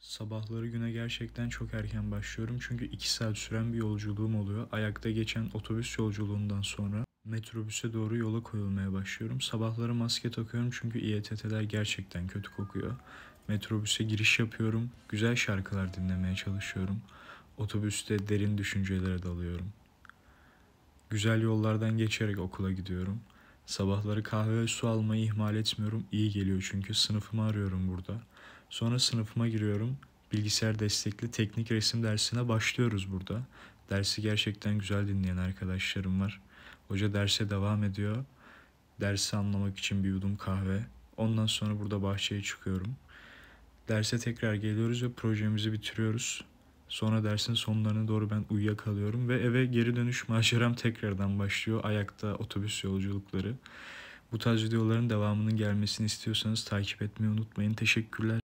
Sabahları güne gerçekten çok erken başlıyorum çünkü 2 saat süren bir yolculuğum oluyor. Ayakta geçen otobüs yolculuğundan sonra metrobüse doğru yola koyulmaya başlıyorum. Sabahları maske takıyorum çünkü İETT'ler gerçekten kötü kokuyor. Metrobüse giriş yapıyorum. Güzel şarkılar dinlemeye çalışıyorum. Otobüste derin düşüncelere dalıyorum. Güzel yollardan geçerek okula gidiyorum. Sabahları kahve ve su almayı ihmal etmiyorum. İyi geliyor çünkü sınıfımı arıyorum burada. Sonra sınıfıma giriyorum. Bilgisayar destekli teknik resim dersine başlıyoruz burada. Dersi gerçekten güzel dinleyen arkadaşlarım var. Hoca derse devam ediyor. Dersi anlamak için bir yudum kahve. Ondan sonra burada bahçeye çıkıyorum. Derse tekrar geliyoruz ve projemizi bitiriyoruz. Sonra dersin sonlarına doğru ben uyuyakalıyorum ve eve geri dönüş maceram tekrardan başlıyor. Ayakta otobüs yolculukları. Bu tarz videoların devamının gelmesini istiyorsanız takip etmeyi unutmayın. Teşekkürler.